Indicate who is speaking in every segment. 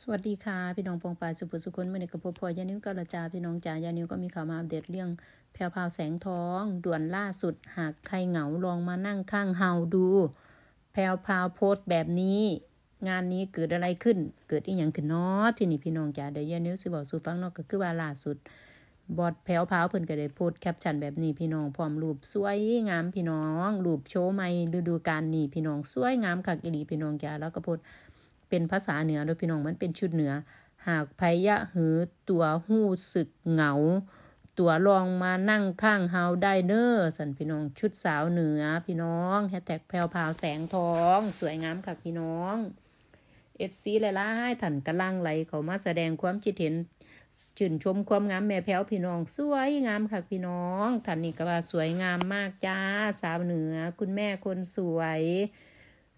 Speaker 1: สวัสดีค่ะพี่น้องปองปายสุภสุคนเมื่อในกระพพอยานิ้วกาลจา พี่น้องจ๋ายานิ้วก็มีข่าวมาอัปเดตเรื่องแพรวพาวแสงทอง ด่วนล่าสุด หากใครเหงาลองมานั่งข้างเฮาดูแพรวพาวโพสแบบนี้ งานนี้เกิดอะไรขึ้น เกิดอีหยังขึ้นนาะที่นี่พี่น้องจ๋าเดี๋ยวยานิ้วสิบอกสู่ฟังนอกก็คือว่าล่าสุด บอดแพรวพาวเพิ่นก็ได้โพสแคปชั่นแบบนี้พี่น้องพร้อมรูปสวยงามพี่น้องรูปโชว์ใหม่ฤดูกาลนี้พี่น้องสวยงามคักอีหลีพี่น้องจ๋าแล้วก็โพสเป็นภาษาเหนือโดยพี่น้องมันเป็นชุดเหนือ หากไพยะหือตัวหู้สึกเหงา ตัวลองมานั่งข้างเฮาได้เนอ้อสันพี่น้องชุดสาวเหนือ พี่น้องแฮชแท็กแพลวพาวแสงทอง สวยงามค่ะพี่น้องเอฟซีหลายาให้ถันกระลังไหลเขามาแสดงความคิดเห็นชื่นชมความงามแม่แพลวพี่น้องสวยงามค่ะพี่น้องท่านนี่ก็ว่าสวยงามมากจ้า สาวเหนือ คุณแม่คนสวย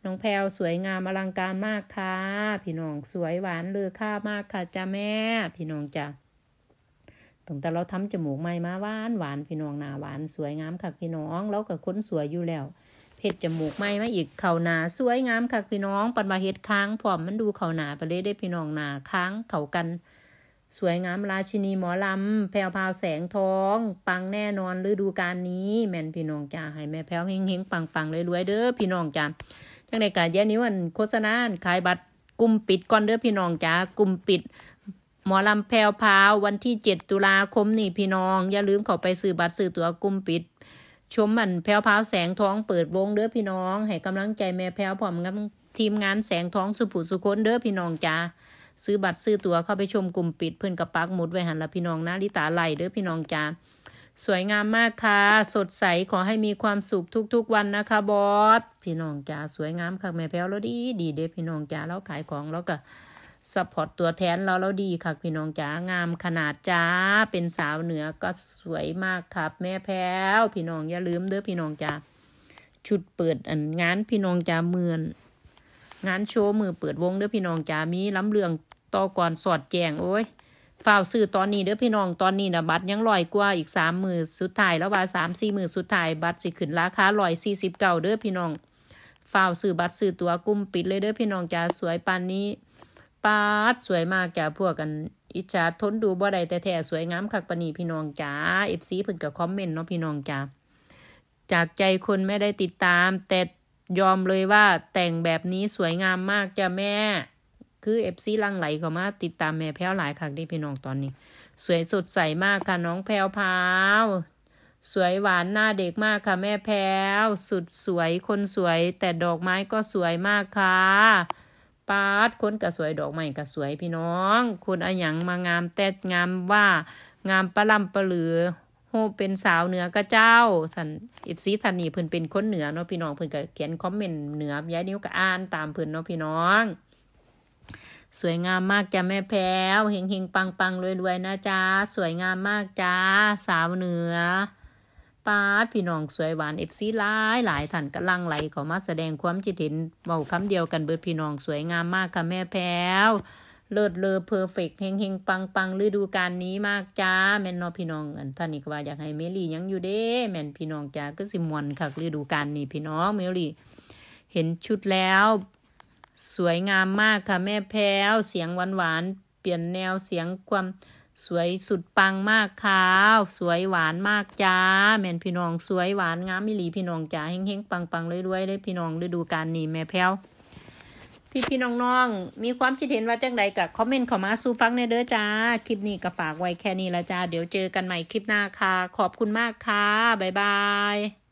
Speaker 1: น้องแพลวสวยงามอลังการมากค่ะพี่น้องสวยหวานเลือค่ามากค่ะจ้าแม่ พี่น้องจ้าตั้งแต่เราทำจมูกใหม่มาหวานหวานพี่น้องหนาหวานสวยงามค่ะพี่น้องแล้วกับคนสวยอยู่แล้ว เพชรจมูกใหม่มาอีก เข่าหนาสวยงามค่ะพี่น้องปันมาเฮ็ดค้างผอมมันดูเข่าหนาไปเลยได้พี่น้องหนาค้างเข่ากัน สวยงามราชินีหมอลำแพลวพาวแสงทอง ปังแน่นอนฤดูการนี้ แม่นพี่น้องจ้าให้แม่แพลวเฮงเฮงปังปังรวยรวยเด้อพี่น้องจ้าทังในการแย่นี้วันโฆษณาขายบัตรกลุ่มปิดก่อน เด้อพี่น้องจ้ากลุ่มปิด หมอลำแพลวพาววันที่เจ็ดตุลาคมนี่พี่น้องอย่าลืมเข้าไปซื้อบัตรซื้อตั๋วกลุ่มปิด ชมมันแพลวพาวแสงท้องเปิดวงเด้อพี่น้องให้กำลังใจแม่แพลวพร้อมกับทีมงานแสงท้องสุผุสุคนเด้อพี่น้องจ้าซื้อบัตรซื้อตั๋วเข้าไปชมกลุ่มปิดเพื่อนกับปักหมุดไว้หันละพี่น้องนะลิตาไหลเด้อพี่น้องจ้าสวยงามมากค่ะ สดใสขอให้มีความสุขทุก ๆวันนะคะ บอส พี่น้องจ๋าสวยงามค่ะแม่แพ้วเราดีดีเด้พี่น้องจ๋าเราขายของเราก็สปอร์ตตัวแทนเราเราดีค่ะพี่น้องจ๋างามขนาดจ้า เป็นสาวเหนือก็สวยมากครับ แม่แพ้วพี่น้องอย่าลืมเด้อพี่น้องจ๋าชุดเปิดงานพี่น้องจ๋าเมือนงานโชว์มือเปิดวงเด้อพี่น้องจ๋ามีล้ำเลืองต่อก่อนสอดแจงโอ้ยฝ่าวซื้อตอนนี้เด้อพี่น้องตอนนี้นะบัตรยังลอยกว่าอีกสามมืนสุดท้ายแล้วว่าสามสี่มืนสุดท้ายบัตรสิขึ้น ราคาลอยสี่สิบเก่าเด้อพี่น้องฝ่าวซื้อบัตรซื้อตัวกุ้มปิดเลยเด้อพี่น้องจ้าสวยปานนี้ปาดสวยมากจ้าพวกกัน อิจฉาทนดูบ่ได้แต่แท้สวยงามคักปนีพี่น้องจ้าเอฟซีเพิ่นกับคอมเมนต์เนาะพี่น้องจ้าจากใจคนไม่ได้ติดตาม แต่ยอมเลยว่าแต่งแบบนี้สวยงามมากจ้าแม่คือเอฟซีลังไหลเข้ามาติดตามแม่แพ้วหลายครั้งที่พี่น้องตอนนี้ สวยสดใสมากค่ะน้องแพลวพาวสวยหวานหน้าเด็กมากค่ะแม่แพ้ว สุดสวยคนสวย แต่ดอกไม้ก็สวยมากค่ะปาดคนก็สวยดอกไม้ก็สวยพี่น้อง คนอะยังมางามแต่งามว่า งามประลำประเหลือโฮเป็นสาวเหนือกระเจ้าสันอิฟซีทันนีเพิ่นเป็นคนเหนือเนาะพี่น้องเพิ่นก็เขียนคอมเมนต์เหนือย้ายนิ้วก็อ่านตามเพิ่นเนาะพี่น้องสวยงามมากจ้ะแม่แพลวเฮงเฮงปังปังรวยรวยนะจ้าสวยงามมากจ้าสาวเหนือป้าพี่น้องสวยหวานเอฟซีหลายหลายท่านกำลังไหลขอมาแสดงความจิตเห็นเบาคำเดียวกันเบิดพี่น้องสวยงามมากค่ะแม่แพลวเลิศเลอเพอร์เฟกเฮงเฮงปังปังฤดูการนี้มากจ้าแม่นนอพี่น้อง อันท่านนี้ก็ว่าอยากให้เมลี่ยังอยู่เด้ แม่นพี่น้องจ้าก็สิมวนค่ะฤดูการนี้พี่น้องเมลี่เห็นชุดแล้วสวยงามมากค่ะแม่แพ้ว เสียงหวานหวานเปลี่ยนแนวเสียงความสวยสุดปังมากค่ะสวยหวานมากจ้า แม่นพี่น้อง สวยหวานงามมิลีพี่น้องจ้าเฮ้งงปังๆรวยๆไดยพี่น้องฤดูกาลนี้แม่แพ้วพี่พี่น้องๆมีความคิดเห็นว่าจังใดกับคอมเมนต์เข้ามาสู่ฟังในเด้อจ้าคลิปนี้ก็ฝากไว้แค่นี้ละจ้าเดี๋ยวเจอกันใหม่คลิปหน้าค่ะ ขอบคุณมากค่ะบ๊ายบาย